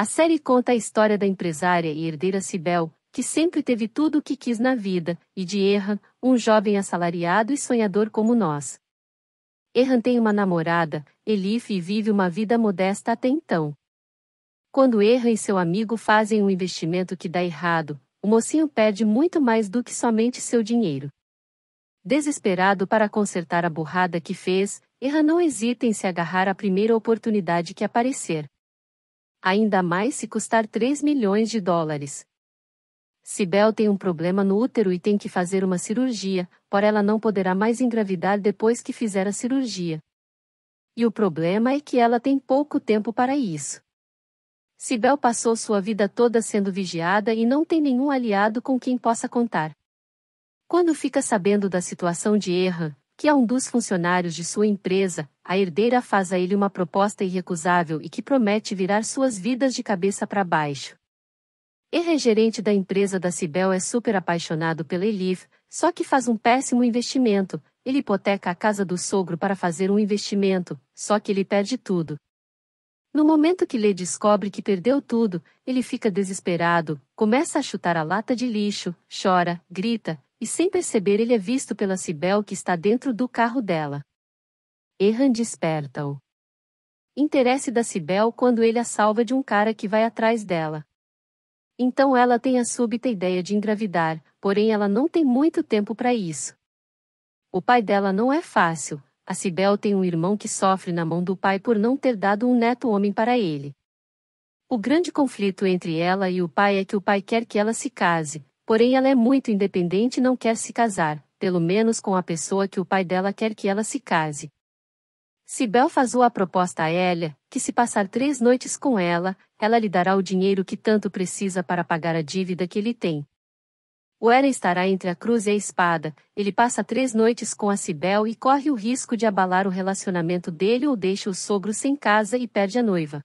A série conta a história da empresária e herdeira Cibel, que sempre teve tudo o que quis na vida, e de Erran, um jovem assalariado e sonhador como nós. Erran tem uma namorada, Elif, e vive uma vida modesta até então. Quando Erran e seu amigo fazem um investimento que dá errado, o mocinho perde muito mais do que somente seu dinheiro. Desesperado para consertar a burrada que fez, Erran não hesita em se agarrar à primeira oportunidade que aparecer. Ainda mais se custar 3 milhões de dólares. Bel tem um problema no útero e tem que fazer uma cirurgia, por ela não poderá mais engravidar depois que fizer a cirurgia. E o problema é que ela tem pouco tempo para isso. Bel passou sua vida toda sendo vigiada e não tem nenhum aliado com quem possa contar. Quando fica sabendo da situação de Erra, que a um dos funcionários de sua empresa, a herdeira faz a ele uma proposta irrecusável e que promete virar suas vidas de cabeça para baixo. E gerente da empresa da Cibel é super apaixonado pela Elif, só que faz um péssimo investimento. Ele hipoteca a casa do sogro para fazer um investimento, só que ele perde tudo. No momento que Lê descobre que perdeu tudo, ele fica desesperado, começa a chutar a lata de lixo, chora, grita, e sem perceber ele é visto pela Cibel que está dentro do carro dela. Erran desperta-o. Interesse da Cibel quando ele a salva de um cara que vai atrás dela. Então ela tem a súbita ideia de engravidar, porém ela não tem muito tempo para isso. O pai dela não é fácil, a Cibel tem um irmão que sofre na mão do pai por não ter dado um neto homem para ele. O grande conflito entre ela e o pai é que o pai quer que ela se case, Porém, ela é muito independente e não quer se casar, pelo menos com a pessoa que o pai dela quer que ela se case. Sibel faz a proposta a Elia, que se passar três noites com ela, ela lhe dará o dinheiro que tanto precisa para pagar a dívida que ele tem. O Eren estará entre a cruz e a espada, ele passa três noites com a Sibel e corre o risco de abalar o relacionamento dele ou deixa o sogro sem casa e perde a noiva.